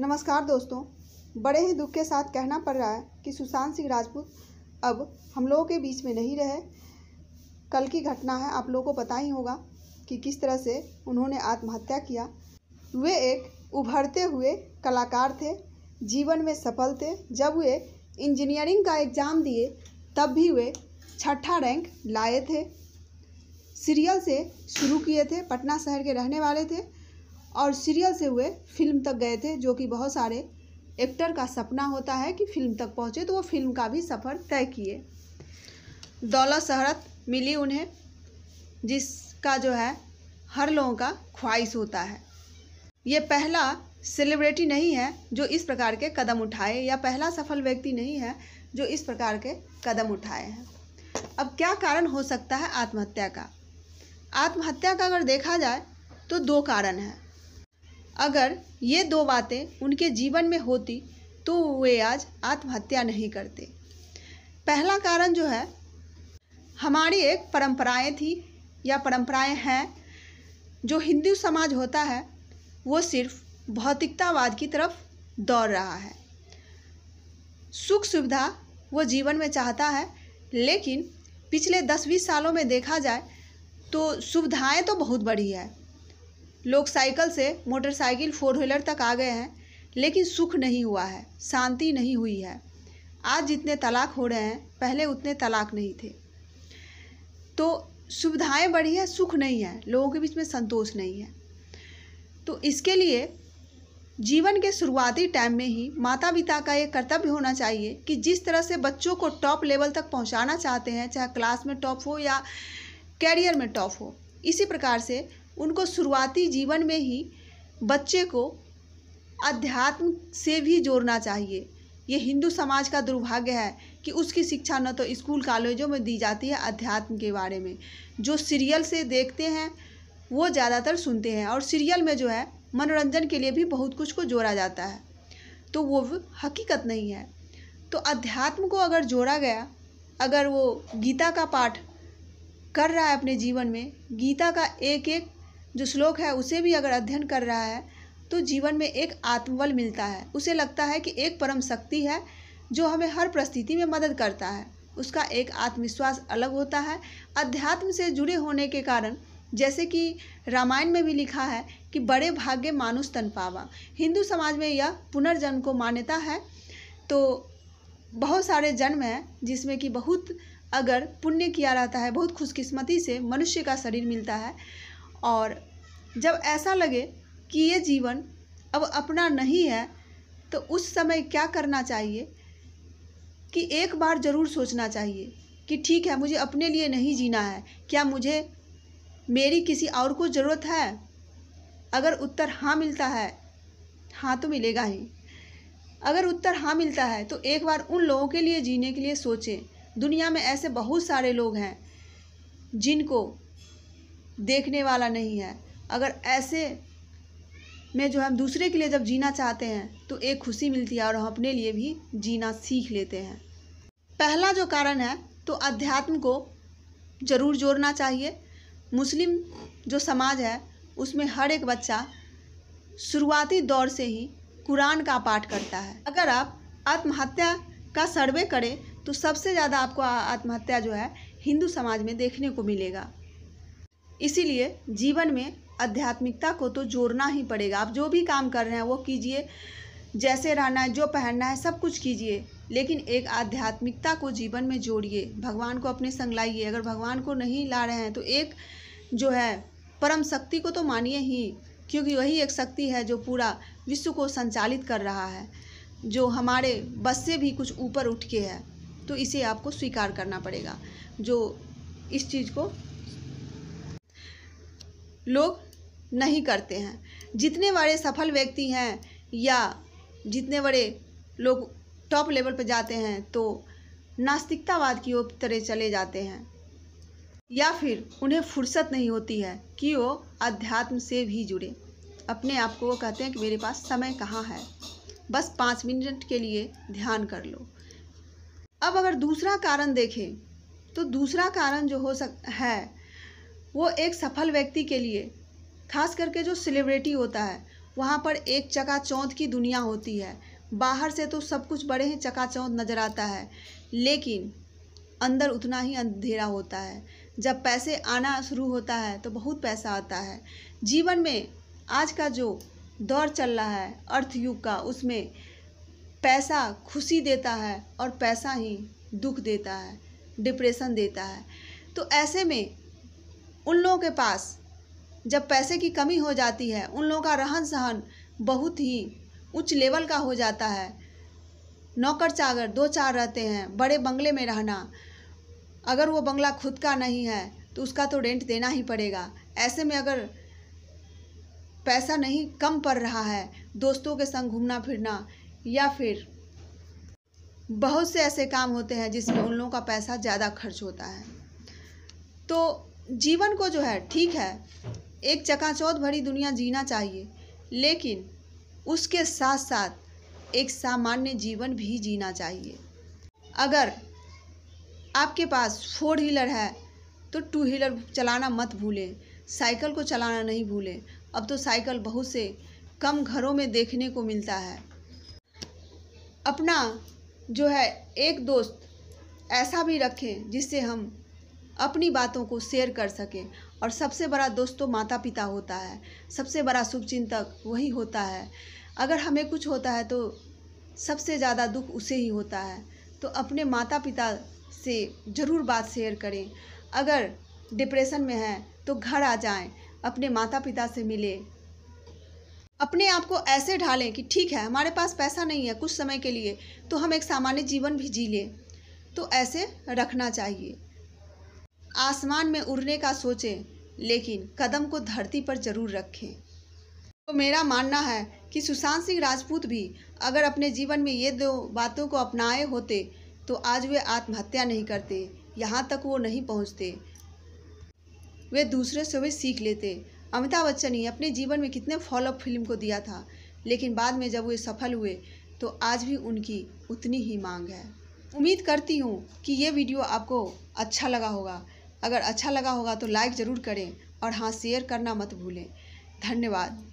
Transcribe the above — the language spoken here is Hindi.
नमस्कार दोस्तों बड़े ही दुख के साथ कहना पड़ रहा है कि सुशांत सिंह राजपूत अब हम लोगों के बीच में नहीं रहे कल की घटना है आप लोगों को पता ही होगा कि किस तरह से उन्होंने आत्महत्या किया वे एक उभरते हुए कलाकार थे जीवन में सफल थे जब वे इंजीनियरिंग का एग्ज़ाम दिए तब भी वे छठा रैंक लाए थे सीरियल से शुरू किए थे पटना शहर के रहने वाले थे और सीरियल से हुए फिल्म तक गए थे जो कि बहुत सारे एक्टर का सपना होता है कि फिल्म तक पहुँचे तो वो फिल्म का भी सफ़र तय किए दौलत शहरत मिली उन्हें जिसका जो है हर लोगों का ख्वाहिश होता है ये पहला सेलिब्रिटी नहीं है जो इस प्रकार के कदम उठाए या पहला सफल व्यक्ति नहीं है जो इस प्रकार के कदम उठाए हैं अब क्या कारण हो सकता है आत्महत्या का आत्महत्या का अगर देखा जाए तो दो कारण हैं अगर ये दो बातें उनके जीवन में होती तो वे आज आत्महत्या नहीं करते पहला कारण जो है हमारी एक परंपराएं थी या परंपराएं हैं जो हिंदू समाज होता है वो सिर्फ भौतिकतावाद की तरफ दौड़ रहा है सुख सुविधा वो जीवन में चाहता है लेकिन पिछले दस बीस सालों में देखा जाए तो सुविधाएं तो बहुत बड़ी है लोग साइकिल से मोटरसाइकिल फोर व्हीलर तक आ गए हैं लेकिन सुख नहीं हुआ है शांति नहीं हुई है आज जितने तलाक हो रहे हैं पहले उतने तलाक नहीं थे तो सुविधाएं बढ़ी है सुख नहीं है लोगों के बीच में संतोष नहीं है तो इसके लिए जीवन के शुरुआती टाइम में ही माता पिता का ये कर्तव्य होना चाहिए कि जिस तरह से बच्चों को टॉप लेवल तक पहुंचाना चाहते हैं चाहे क्लास में टॉप हो या कैरियर में टॉप हो इसी प्रकार से उनको शुरुआती जीवन में ही बच्चे को अध्यात्म से भी जोड़ना चाहिए ये हिंदू समाज का दुर्भाग्य है कि उसकी शिक्षा न तो स्कूल कॉलेजों में दी जाती है अध्यात्म के बारे में जो सीरियल से देखते हैं वो ज़्यादातर सुनते हैं और सीरियल में जो है मनोरंजन के लिए भी बहुत कुछ को जोड़ा जाता है तो वो हकीकत नहीं है तो अध्यात्म को अगर जोड़ा गया अगर वो गीता का पाठ कर रहा है अपने जीवन में गीता का एक एक जो श्लोक है उसे भी अगर अध्ययन कर रहा है तो जीवन में एक आत्मबल मिलता है उसे लगता है कि एक परम शक्ति है जो हमें हर परिस्थिति में मदद करता है उसका एक आत्मविश्वास अलग होता है अध्यात्म से जुड़े होने के कारण जैसे कि रामायण में भी लिखा है कि बड़े भाग्य मानुष तन पावा हिंदू समाज में यह पुनर्जन्म को मान्यता है तो बहुत सारे जन्म हैं जिसमें कि बहुत अगर पुण्य किया रहता है बहुत खुशकिस्मती से मनुष्य का शरीर मिलता है और जब ऐसा लगे कि ये जीवन अब अपना नहीं है तो उस समय क्या करना चाहिए कि एक बार ज़रूर सोचना चाहिए कि ठीक है मुझे अपने लिए नहीं जीना है क्या मुझे मेरी किसी और को ज़रूरत है अगर उत्तर हाँ मिलता है हाँ तो मिलेगा ही अगर उत्तर हाँ मिलता है तो एक बार उन लोगों के लिए जीने के लिए सोचें दुनिया में ऐसे बहुत सारे लोग हैं जिनको देखने वाला नहीं है अगर ऐसे में जो हम दूसरे के लिए जब जीना चाहते हैं तो एक खुशी मिलती है और हम अपने लिए भी जीना सीख लेते हैं पहला जो कारण है तो अध्यात्म को ज़रूर जोड़ना चाहिए मुस्लिम जो समाज है उसमें हर एक बच्चा शुरुआती दौर से ही कुरान का पाठ करता है अगर आप आत्महत्या का सर्वे करें तो सबसे ज़्यादा आपको आत्महत्या जो है हिंदू समाज में देखने को मिलेगा इसीलिए जीवन में आध्यात्मिकता को तो जोड़ना ही पड़ेगा आप जो भी काम कर रहे हैं वो कीजिए जैसे रहना है जो पहनना है सब कुछ कीजिए लेकिन एक आध्यात्मिकता को जीवन में जोड़िए भगवान को अपने संग लाइए अगर भगवान को नहीं ला रहे हैं तो एक जो है परम शक्ति को तो मानिए ही क्योंकि वही एक शक्ति है जो पूरा विश्व को संचालित कर रहा है जो हमारे बस से भी कुछ ऊपर उठ के है तो इसे आपको स्वीकार करना पड़ेगा जो इस चीज़ को लोग नहीं करते हैं जितने बड़े सफल व्यक्ति हैं या जितने बड़े लोग टॉप लेवल पर जाते हैं तो नास्तिकतावाद की ओर तरह चले जाते हैं या फिर उन्हें फुर्सत नहीं होती है कि वो अध्यात्म से भी जुड़े अपने आप को वो कहते हैं कि मेरे पास समय कहाँ है बस पाँच मिनट के लिए ध्यान कर लो अब अगर दूसरा कारण देखें तो दूसरा कारण जो हो सक है वो एक सफल व्यक्ति के लिए खास करके जो सेलिब्रिटी होता है वहाँ पर एक चकाचौंध की दुनिया होती है बाहर से तो सब कुछ बड़े ही चकाचौंध नज़र आता है लेकिन अंदर उतना ही अंधेरा होता है जब पैसे आना शुरू होता है तो बहुत पैसा आता है जीवन में आज का जो दौर चल रहा है अर्थयुग का उसमें पैसा खुशी देता है और पैसा ही दुख देता है डिप्रेशन देता है तो ऐसे में उन लोगों के पास जब पैसे की कमी हो जाती है उन लोगों का रहन सहन बहुत ही उच्च लेवल का हो जाता है नौकर चागर दो चार रहते हैं बड़े बंगले में रहना अगर वो बंगला खुद का नहीं है तो उसका तो रेंट देना ही पड़ेगा ऐसे में अगर पैसा नहीं कम पड़ रहा है दोस्तों के संग घूमना फिरना या फिर बहुत से ऐसे काम होते हैं जिसमें उन लोगों का पैसा ज़्यादा खर्च होता है तो जीवन को जो है ठीक है एक चकाचौंध भरी दुनिया जीना चाहिए लेकिन उसके साथ साथ एक सामान्य जीवन भी जीना चाहिए अगर आपके पास फोर व्हीलर है तो टू व्हीलर चलाना मत भूलें साइकिल को चलाना नहीं भूलें अब तो साइकिल बहुत से कम घरों में देखने को मिलता है अपना जो है एक दोस्त ऐसा भी रखें जिससे हम अपनी बातों को शेयर कर सकें और सबसे बड़ा दोस्तों तो माता पिता होता है सबसे बड़ा शुभचिंतक वही होता है अगर हमें कुछ होता है तो सबसे ज़्यादा दुख उसे ही होता है तो अपने माता पिता से ज़रूर बात शेयर करें अगर डिप्रेशन में हैं तो घर आ जाएं अपने माता पिता से मिले अपने आप को ऐसे ढालें कि ठीक है हमारे पास पैसा नहीं है कुछ समय के लिए तो हम एक सामान्य जीवन भी जी लें तो ऐसे रखना चाहिए आसमान में उड़ने का सोचें लेकिन कदम को धरती पर जरूर रखें तो मेरा मानना है कि सुशांत सिंह राजपूत भी अगर अपने जीवन में ये दो बातों को अपनाए होते तो आज वे आत्महत्या नहीं करते यहाँ तक वो नहीं पहुँचते वे दूसरे से भी सीख लेते अमिताभ बच्चन ने अपने जीवन में कितने फॉलोअप फिल्म को दिया था लेकिन बाद में जब वे सफल हुए तो आज भी उनकी उतनी ही मांग है उम्मीद करती हूँ कि ये वीडियो आपको अच्छा लगा होगा अगर अच्छा लगा होगा तो लाइक ज़रूर करें और हाँ शेयर करना मत भूलें धन्यवाद